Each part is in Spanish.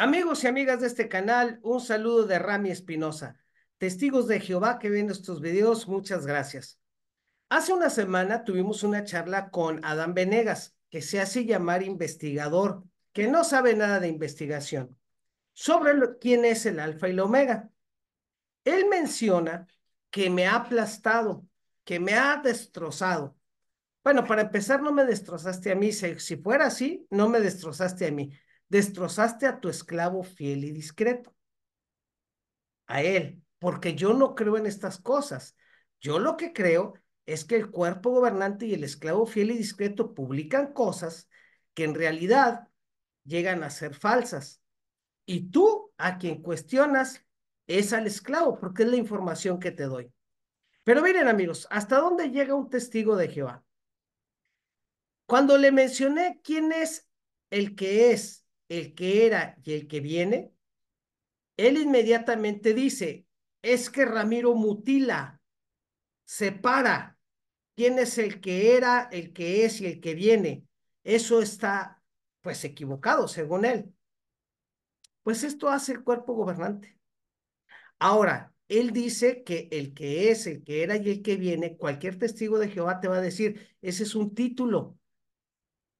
Amigos y amigas de este canal, un saludo de Rami Espinosa, testigos de Jehová que ven estos videos, muchas gracias. Hace una semana tuvimos una charla con Adán Venegas, que se hace llamar investigador, que no sabe nada de investigación, sobre quién es el alfa y el omega. Él menciona que me ha aplastado, que me ha destrozado. Bueno, para empezar, no me destrozaste a mí. si fuera así, no me destrozaste a mí destrozaste a tu esclavo fiel y discreto. A él, porque yo no creo en estas cosas. Yo lo que creo es que el cuerpo gobernante y el esclavo fiel y discreto publican cosas que en realidad llegan a ser falsas. Y tú, a quien cuestionas, es al esclavo, porque es la información que te doy. Pero miren amigos, ¿hasta dónde llega un testigo de Jehová? Cuando le mencioné quién es el que es el que era y el que viene, él inmediatamente dice, es que Ramiro mutila, separa quién es el que era, el que es y el que viene. Eso está pues equivocado, según él. Pues esto hace el cuerpo gobernante. Ahora, él dice que el que es, el que era y el que viene, cualquier testigo de Jehová te va a decir, ese es un título,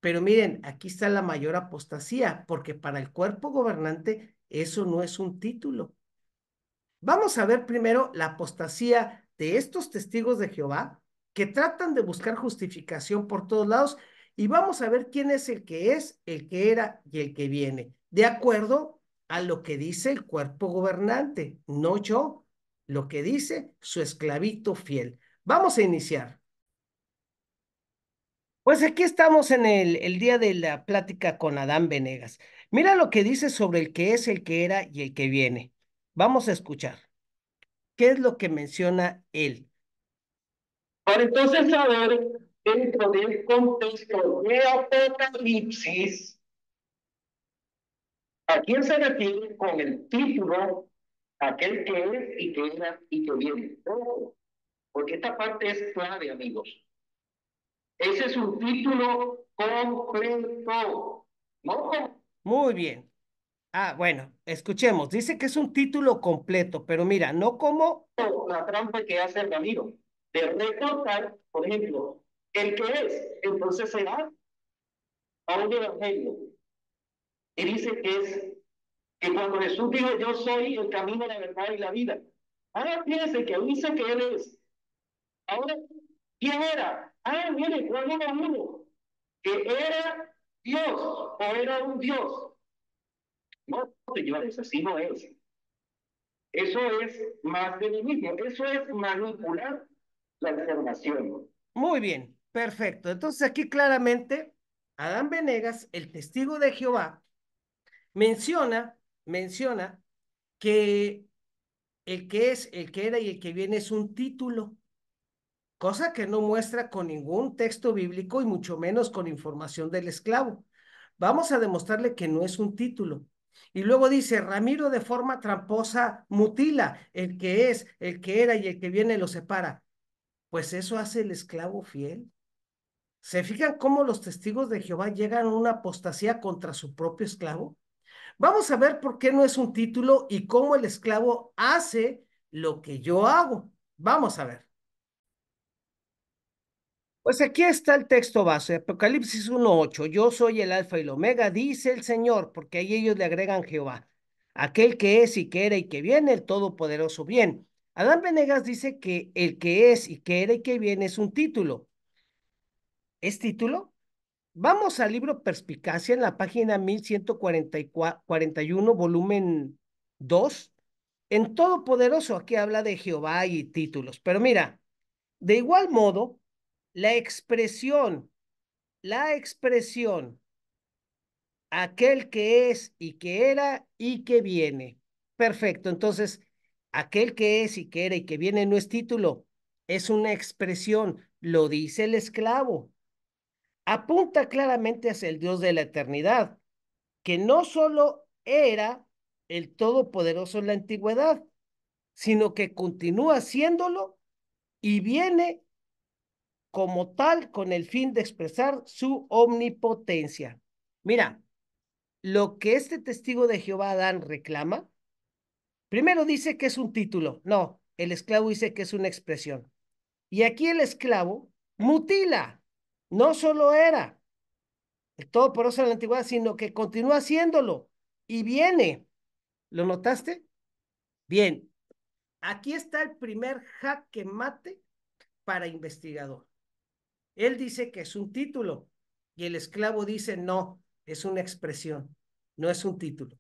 pero miren, aquí está la mayor apostasía, porque para el cuerpo gobernante eso no es un título. Vamos a ver primero la apostasía de estos testigos de Jehová que tratan de buscar justificación por todos lados y vamos a ver quién es el que es, el que era y el que viene, de acuerdo a lo que dice el cuerpo gobernante, no yo, lo que dice su esclavito fiel. Vamos a iniciar. Pues aquí estamos en el, día de la plática con Adán Venegas. Mira lo que dice sobre el que es, el que era y el que viene. Vamos a escuchar. ¿Qué es lo que menciona él? Para entonces saber dentro del contexto de Apocalipsis a quién se refiere con el título aquel que es y que era y que viene. Oh, porque esta parte es clave, amigos. Ese es un título completo, ¿no? Muy bien. Ah, bueno, escuchemos. Dice que es un título completo, pero mira, no como... La trampa que hace el amigo, de recortar, por ejemplo, el que es, entonces se a un evangelio y dice que es que cuando Jesús dijo yo soy el camino, la verdad y la vida. Ahora piense que dice que él es. Ahora, ¿quién era? Ah, era Que era Dios o era un Dios. No, señores, así no es. Eso es más de mismo eso es manipular la información. Muy bien, perfecto. Entonces aquí claramente Adán Venegas, el testigo de Jehová, menciona, menciona que el que es, el que era y el que viene es un título cosa que no muestra con ningún texto bíblico y mucho menos con información del esclavo. Vamos a demostrarle que no es un título. Y luego dice, Ramiro de forma tramposa mutila, el que es, el que era y el que viene lo separa. Pues eso hace el esclavo fiel. ¿Se fijan cómo los testigos de Jehová llegan a una apostasía contra su propio esclavo? Vamos a ver por qué no es un título y cómo el esclavo hace lo que yo hago. Vamos a ver. Pues aquí está el texto base, Apocalipsis 1.8. Yo soy el alfa y el omega, dice el Señor, porque ahí ellos le agregan Jehová, aquel que es y que era y que viene, el todopoderoso bien. Adán Venegas dice que el que es y que era y que viene es un título. ¿Es título? Vamos al libro Perspicacia en la página 1141, volumen 2. En Todopoderoso aquí habla de Jehová y títulos, pero mira, de igual modo, la expresión, la expresión, aquel que es y que era y que viene. Perfecto, entonces, aquel que es y que era y que viene no es título, es una expresión, lo dice el esclavo. Apunta claramente hacia el Dios de la eternidad, que no solo era el Todopoderoso en la antigüedad, sino que continúa haciéndolo y viene como tal con el fin de expresar su omnipotencia. Mira, lo que este testigo de Jehová Adán reclama, primero dice que es un título, no, el esclavo dice que es una expresión. Y aquí el esclavo mutila, no solo era todo eso en la antigüedad, sino que continúa haciéndolo y viene. ¿Lo notaste? Bien, aquí está el primer jaque mate para investigador. Él dice que es un título y el esclavo dice, no, es una expresión, no es un título.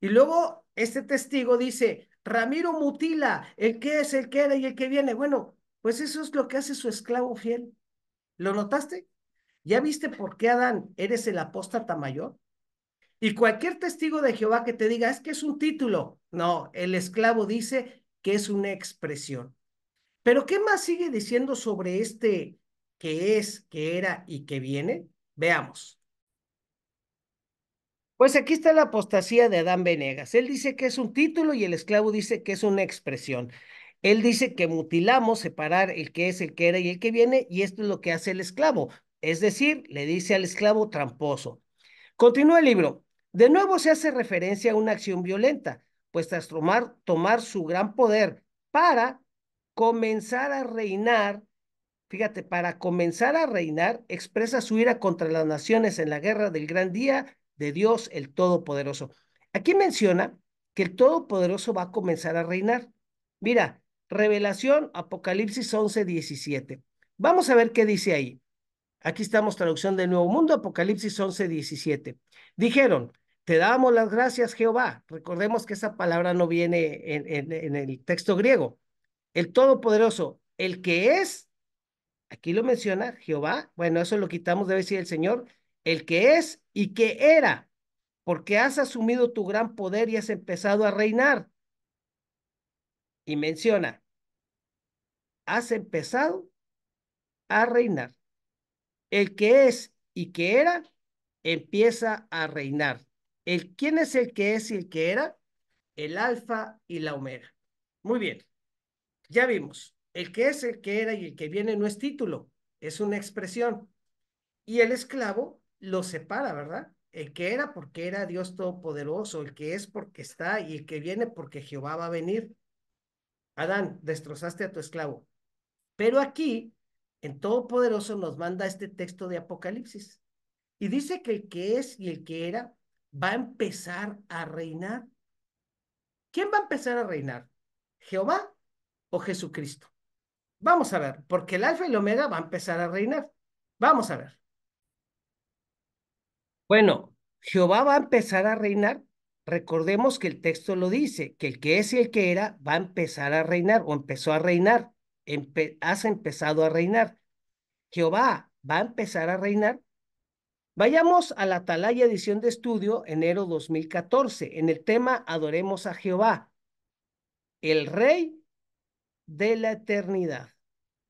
Y luego este testigo dice, Ramiro mutila, el que es, el que era y el que viene. Bueno, pues eso es lo que hace su esclavo fiel. ¿Lo notaste? ¿Ya viste por qué Adán eres el apóstata mayor? Y cualquier testigo de Jehová que te diga, es que es un título. No, el esclavo dice que es una expresión. Pero ¿qué más sigue diciendo sobre este que es, que era y que viene? Veamos. Pues aquí está la apostasía de Adán Venegas. Él dice que es un título y el esclavo dice que es una expresión. Él dice que mutilamos, separar el que es, el que era y el que viene, y esto es lo que hace el esclavo. Es decir, le dice al esclavo tramposo. Continúa el libro. De nuevo se hace referencia a una acción violenta, pues tras tomar su gran poder para comenzar a reinar fíjate, para comenzar a reinar, expresa su ira contra las naciones en la guerra del gran día de Dios el Todopoderoso. Aquí menciona que el Todopoderoso va a comenzar a reinar. Mira, Revelación, Apocalipsis 11, 17. Vamos a ver qué dice ahí. Aquí estamos, traducción del Nuevo Mundo, Apocalipsis 11, 17. Dijeron, te damos las gracias, Jehová. Recordemos que esa palabra no viene en, en el texto griego. El Todopoderoso, el que es Aquí lo menciona Jehová. Bueno, eso lo quitamos, debe decir el Señor, el que es y que era, porque has asumido tu gran poder y has empezado a reinar. Y menciona, has empezado a reinar. El que es y que era, empieza a reinar. El, ¿Quién es el que es y el que era? El alfa y la omega. Muy bien, ya vimos. El que es, el que era y el que viene no es título, es una expresión. Y el esclavo lo separa, ¿verdad? El que era porque era Dios Todopoderoso, el que es porque está y el que viene porque Jehová va a venir. Adán, destrozaste a tu esclavo. Pero aquí, en Todopoderoso nos manda este texto de Apocalipsis. Y dice que el que es y el que era va a empezar a reinar. ¿Quién va a empezar a reinar? ¿Jehová o Jesucristo? Vamos a ver, porque el alfa y el omega va a empezar a reinar. Vamos a ver. Bueno, Jehová va a empezar a reinar. Recordemos que el texto lo dice, que el que es y el que era va a empezar a reinar o empezó a reinar. has empezado a reinar. Jehová va a empezar a reinar. Vayamos a la Atalaya edición de estudio, enero 2014, en el tema Adoremos a Jehová. El rey de la eternidad,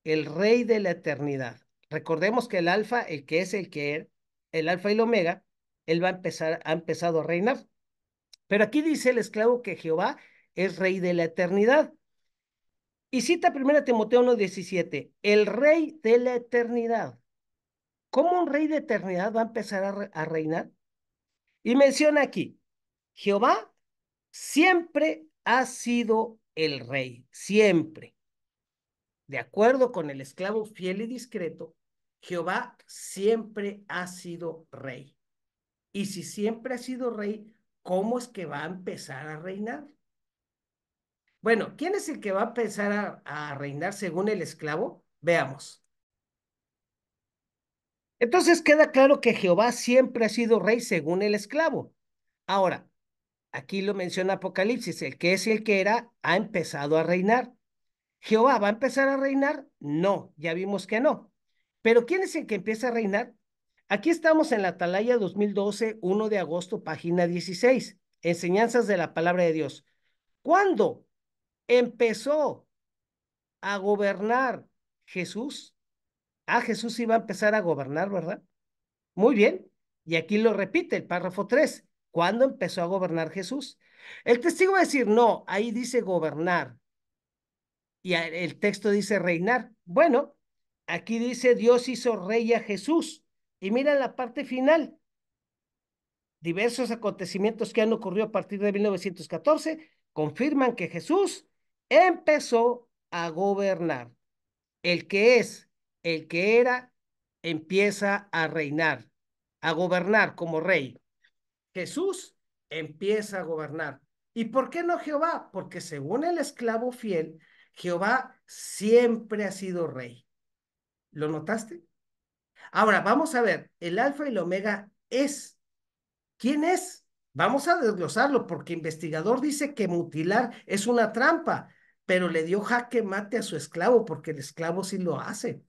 el rey de la eternidad. Recordemos que el alfa, el que es el que es, el alfa y el omega, él va a empezar, ha empezado a reinar. Pero aquí dice el esclavo que Jehová es rey de la eternidad. Y cita 1 Timoteo 1.17, el rey de la eternidad. ¿Cómo un rey de eternidad va a empezar a, a reinar? Y menciona aquí, Jehová siempre ha sido el rey, siempre. De acuerdo con el esclavo fiel y discreto, Jehová siempre ha sido rey. Y si siempre ha sido rey, ¿cómo es que va a empezar a reinar? Bueno, ¿quién es el que va a empezar a, reinar según el esclavo? Veamos. Entonces queda claro que Jehová siempre ha sido rey según el esclavo. Ahora, aquí lo menciona Apocalipsis, el que es y el que era ha empezado a reinar. Jehová va a empezar a reinar? No, ya vimos que no. Pero ¿quién es el que empieza a reinar? Aquí estamos en la Atalaya 2012, 1 de agosto, página 16, enseñanzas de la palabra de Dios. ¿Cuándo empezó a gobernar Jesús? Ah, Jesús iba a empezar a gobernar, ¿verdad? Muy bien. Y aquí lo repite el párrafo 3. ¿Cuándo empezó a gobernar Jesús? El testigo va a decir, no, ahí dice gobernar. Y el texto dice reinar. Bueno, aquí dice Dios hizo rey a Jesús. Y mira la parte final. Diversos acontecimientos que han ocurrido a partir de 1914 confirman que Jesús empezó a gobernar. El que es, el que era, empieza a reinar, a gobernar como rey. Jesús empieza a gobernar. ¿Y por qué no Jehová? Porque según el esclavo fiel, Jehová siempre ha sido rey. ¿Lo notaste? Ahora, vamos a ver, el alfa y el omega es. ¿Quién es? Vamos a desglosarlo porque investigador dice que mutilar es una trampa, pero le dio jaque mate a su esclavo porque el esclavo sí lo hace.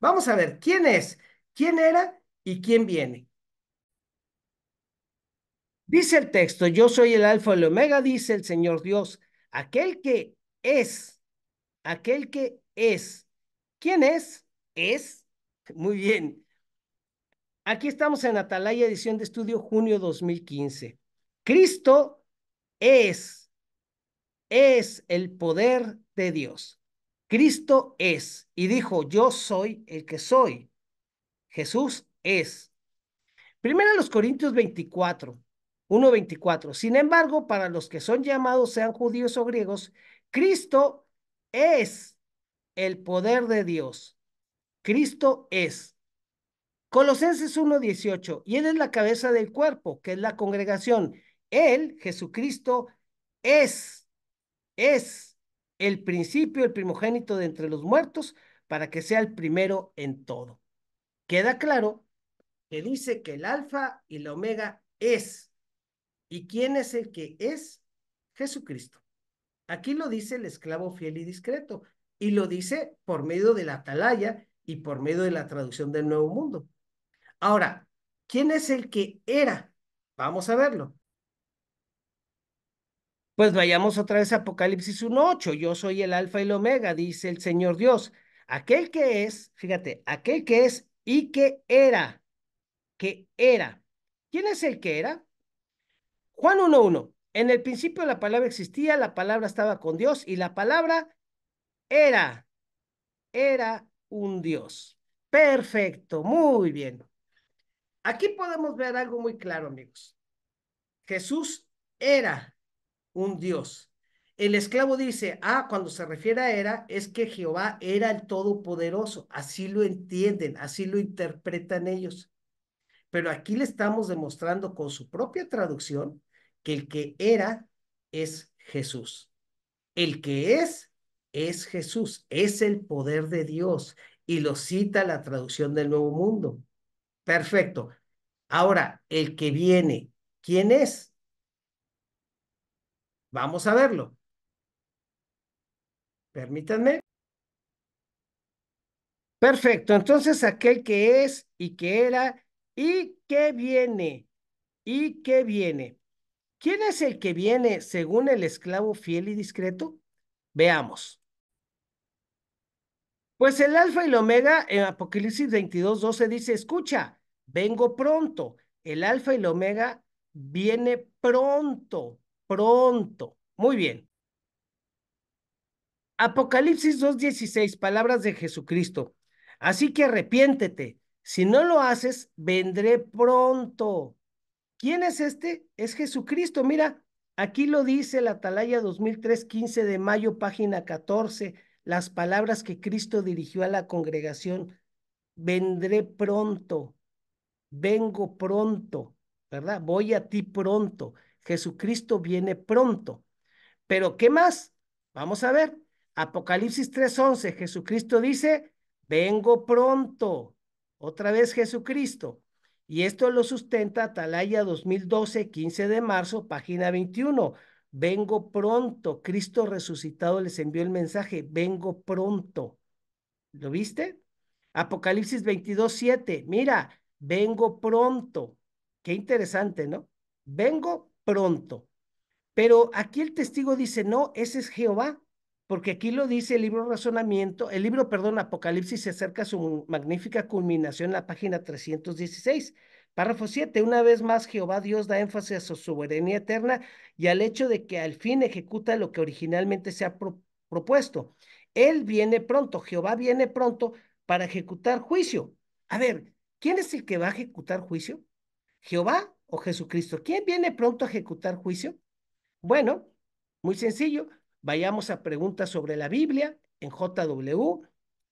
Vamos a ver, ¿quién es? ¿Quién era y quién viene? Dice el texto, yo soy el alfa y el omega, dice el Señor Dios, aquel que es, aquel que es. ¿Quién es? Es. Muy bien. Aquí estamos en Atalaya, edición de estudio, junio 2015. Cristo es, es el poder de Dios. Cristo es y dijo, yo soy el que soy. Jesús es. Primero los Corintios 24. 1.24. Sin embargo, para los que son llamados, sean judíos o griegos, Cristo es el poder de Dios. Cristo es. Colosenses 1.18. Y Él es la cabeza del cuerpo, que es la congregación. Él, Jesucristo, es, es el principio, el primogénito de entre los muertos, para que sea el primero en todo. Queda claro que dice que el alfa y la omega es ¿Y quién es el que es? Jesucristo. Aquí lo dice el esclavo fiel y discreto, y lo dice por medio de la atalaya y por medio de la traducción del Nuevo Mundo. Ahora, ¿quién es el que era? Vamos a verlo. Pues vayamos otra vez a Apocalipsis 1.8. Yo soy el alfa y el omega, dice el Señor Dios. Aquel que es, fíjate, aquel que es y que era, que era. ¿Quién es el que era? Juan 1.1. En el principio la palabra existía, la palabra estaba con Dios y la palabra era, era un Dios. Perfecto, muy bien. Aquí podemos ver algo muy claro, amigos. Jesús era un Dios. El esclavo dice, ah, cuando se refiere a era, es que Jehová era el Todopoderoso. Así lo entienden, así lo interpretan ellos. Pero aquí le estamos demostrando con su propia traducción que el que era es Jesús. El que es es Jesús, es el poder de Dios y lo cita la traducción del Nuevo Mundo. Perfecto. Ahora, el que viene, ¿quién es? Vamos a verlo. Permítanme. Perfecto. Entonces, aquel que es y que era y que viene y que viene. ¿Quién es el que viene según el esclavo fiel y discreto? Veamos. Pues el alfa y el omega en Apocalipsis 22, 12 dice, escucha, vengo pronto. El alfa y el omega viene pronto, pronto. Muy bien. Apocalipsis 2.16, palabras de Jesucristo. Así que arrepiéntete. Si no lo haces, vendré pronto. ¿Quién es este? Es Jesucristo. Mira, aquí lo dice la Atalaya 2003, 15 de mayo, página 14, las palabras que Cristo dirigió a la congregación. Vendré pronto, vengo pronto, ¿verdad? Voy a ti pronto. Jesucristo viene pronto. Pero ¿qué más? Vamos a ver. Apocalipsis 3:11, Jesucristo dice, vengo pronto. Otra vez Jesucristo. Y esto lo sustenta Atalaya 2012, 15 de marzo, página 21. Vengo pronto. Cristo resucitado les envió el mensaje. Vengo pronto. ¿Lo viste? Apocalipsis 22, 7. Mira, vengo pronto. Qué interesante, ¿no? Vengo pronto. Pero aquí el testigo dice, no, ese es Jehová porque aquí lo dice el libro Razonamiento, el libro, perdón, Apocalipsis se acerca a su magnífica culminación en la página 316. Párrafo 7. Una vez más, Jehová Dios da énfasis a su soberanía eterna y al hecho de que al fin ejecuta lo que originalmente se ha propuesto. Él viene pronto, Jehová viene pronto para ejecutar juicio. A ver, ¿quién es el que va a ejecutar juicio? ¿Jehová o Jesucristo? ¿Quién viene pronto a ejecutar juicio? Bueno, muy sencillo, vayamos a preguntas sobre la Biblia en JW,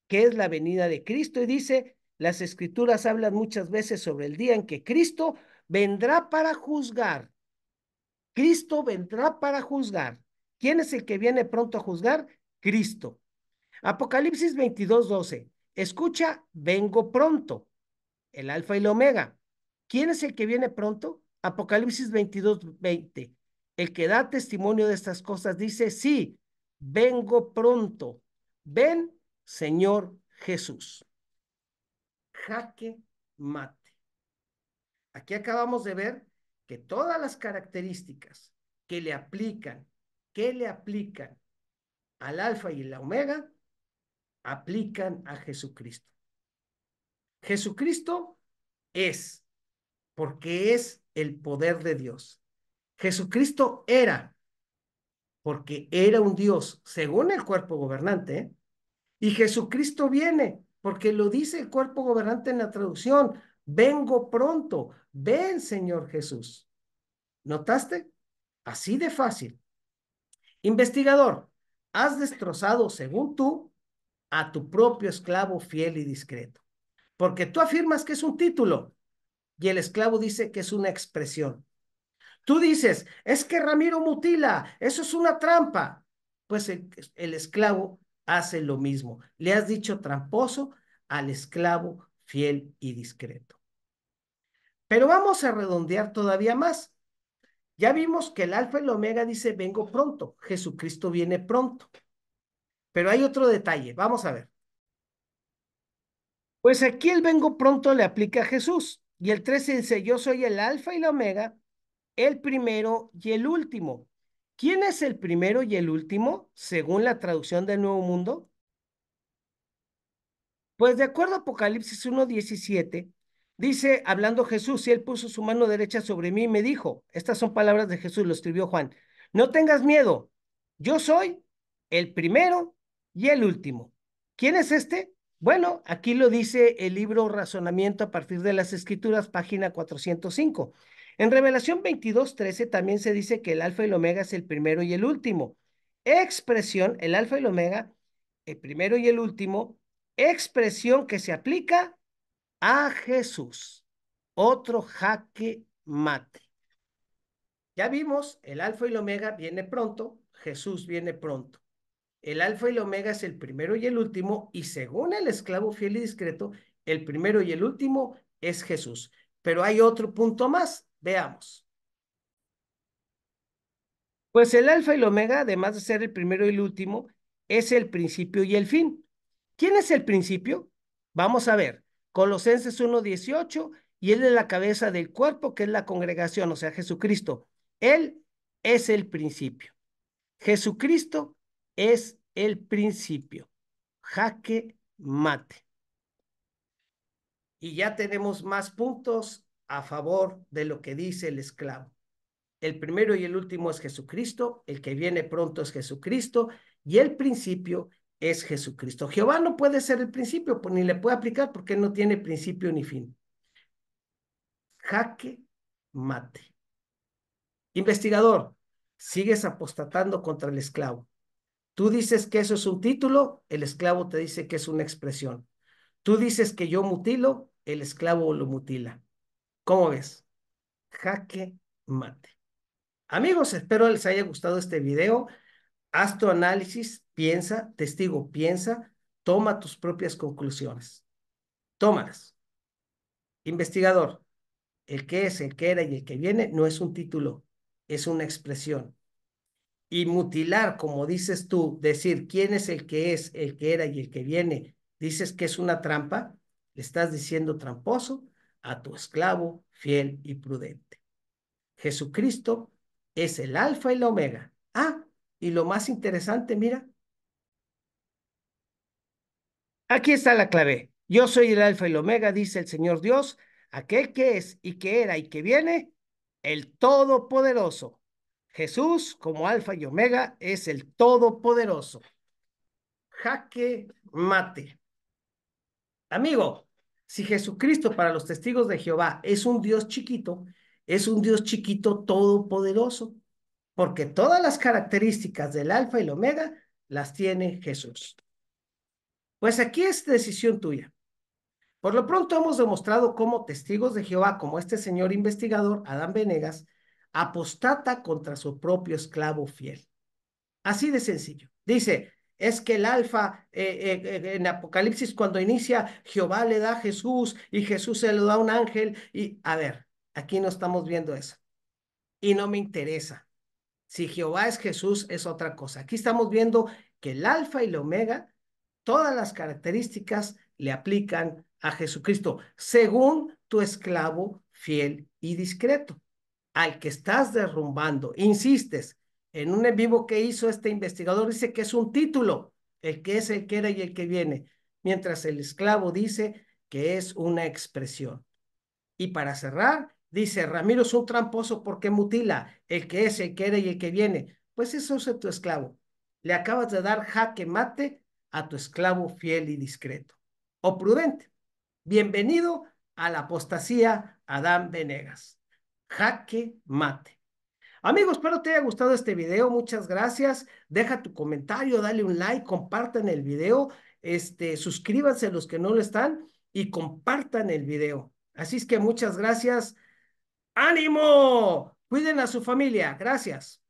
que es la venida de Cristo, y dice, las escrituras hablan muchas veces sobre el día en que Cristo vendrá para juzgar. Cristo vendrá para juzgar. ¿Quién es el que viene pronto a juzgar? Cristo. Apocalipsis 22, 12. Escucha, vengo pronto. El alfa y el omega. ¿Quién es el que viene pronto? Apocalipsis 22, 20. El que da testimonio de estas cosas dice, sí, vengo pronto. Ven, Señor Jesús. Jaque mate. Aquí acabamos de ver que todas las características que le aplican, que le aplican al alfa y la omega, aplican a Jesucristo. Jesucristo es, porque es el poder de Dios. Jesucristo era, porque era un Dios según el cuerpo gobernante, y Jesucristo viene, porque lo dice el cuerpo gobernante en la traducción, vengo pronto, ven Señor Jesús. ¿Notaste? Así de fácil. Investigador, has destrozado, según tú, a tu propio esclavo fiel y discreto, porque tú afirmas que es un título y el esclavo dice que es una expresión. Tú dices, es que Ramiro mutila, eso es una trampa. Pues el, esclavo hace lo mismo. Le has dicho tramposo al esclavo fiel y discreto. Pero vamos a redondear todavía más. Ya vimos que el alfa y el omega dice, vengo pronto, Jesucristo viene pronto. Pero hay otro detalle, vamos a ver. Pues aquí el vengo pronto le aplica a Jesús. Y el 13 dice, yo soy el alfa y la omega, el primero y el último. ¿Quién es el primero y el último según la traducción del Nuevo Mundo? Pues de acuerdo a Apocalipsis 1.17, dice, hablando Jesús, y él puso su mano derecha sobre mí y me dijo, estas son palabras de Jesús, lo escribió Juan, no tengas miedo, yo soy el primero y el último. ¿Quién es este? Bueno, aquí lo dice el libro Razonamiento a partir de las Escrituras, página 405. En Revelación 22.13 también se dice que el alfa y el omega es el primero y el último. Expresión, el alfa y el omega, el primero y el último, expresión que se aplica a Jesús. Otro jaque mate. Ya vimos, el alfa y el omega viene pronto, Jesús viene pronto. El alfa y el omega es el primero y el último, y según el esclavo fiel y discreto, el primero y el último es Jesús. Pero hay otro punto más, Veamos. Pues el alfa y el omega, además de ser el primero y el último, es el principio y el fin. ¿Quién es el principio? Vamos a ver, Colosenses 1.18, y él es la cabeza del cuerpo, que es la congregación, o sea, Jesucristo. Él es el principio. Jesucristo es el principio. Jaque mate. Y ya tenemos más puntos a favor de lo que dice el esclavo. El primero y el último es Jesucristo, el que viene pronto es Jesucristo y el principio es Jesucristo. Jehová no puede ser el principio, pues, ni le puede aplicar porque no tiene principio ni fin. Jaque mate. Investigador, sigues apostatando contra el esclavo. Tú dices que eso es un título, el esclavo te dice que es una expresión. Tú dices que yo mutilo, el esclavo lo mutila. ¿Cómo ves? Jaque mate. Amigos, espero les haya gustado este video. Haz tu análisis, piensa, testigo, piensa, toma tus propias conclusiones. Tómalas. Investigador, el que es, el que era y el que viene no es un título, es una expresión. Y mutilar, como dices tú, decir quién es el que es, el que era y el que viene, dices que es una trampa, le estás diciendo tramposo a tu esclavo fiel y prudente. Jesucristo es el alfa y la omega. Ah, y lo más interesante, mira. Aquí está la clave. Yo soy el alfa y el omega, dice el Señor Dios, aquel que es y que era y que viene, el Todopoderoso. Jesús, como alfa y omega, es el Todopoderoso. Jaque mate. Amigo, si Jesucristo para los testigos de Jehová es un Dios chiquito, es un Dios chiquito todopoderoso, porque todas las características del alfa y el omega las tiene Jesús. Pues aquí es decisión tuya. Por lo pronto hemos demostrado cómo testigos de Jehová, como este señor investigador, Adán Venegas, apostata contra su propio esclavo fiel. Así de sencillo. Dice, es que el alfa eh, eh, eh, en Apocalipsis cuando inicia, Jehová le da a Jesús y Jesús se lo da a un ángel y a ver, aquí no estamos viendo eso. Y no me interesa. Si Jehová es Jesús es otra cosa. Aquí estamos viendo que el alfa y el omega, todas las características le aplican a Jesucristo, según tu esclavo fiel y discreto, al que estás derrumbando. Insistes, en un en vivo que hizo este investigador dice que es un título, el que es, el que era y el que viene, mientras el esclavo dice que es una expresión. Y para cerrar, dice, Ramiro es un tramposo porque mutila, el que es, el que era y el que viene. Pues eso es tu esclavo. Le acabas de dar jaque mate a tu esclavo fiel y discreto. O prudente. Bienvenido a la apostasía, Adán Venegas. Jaque mate. Amigos, espero te haya gustado este video. Muchas gracias. Deja tu comentario, dale un like, compartan el video, este, suscríbanse los que no lo están y compartan el video. Así es que muchas gracias. ¡Ánimo! Cuiden a su familia. Gracias.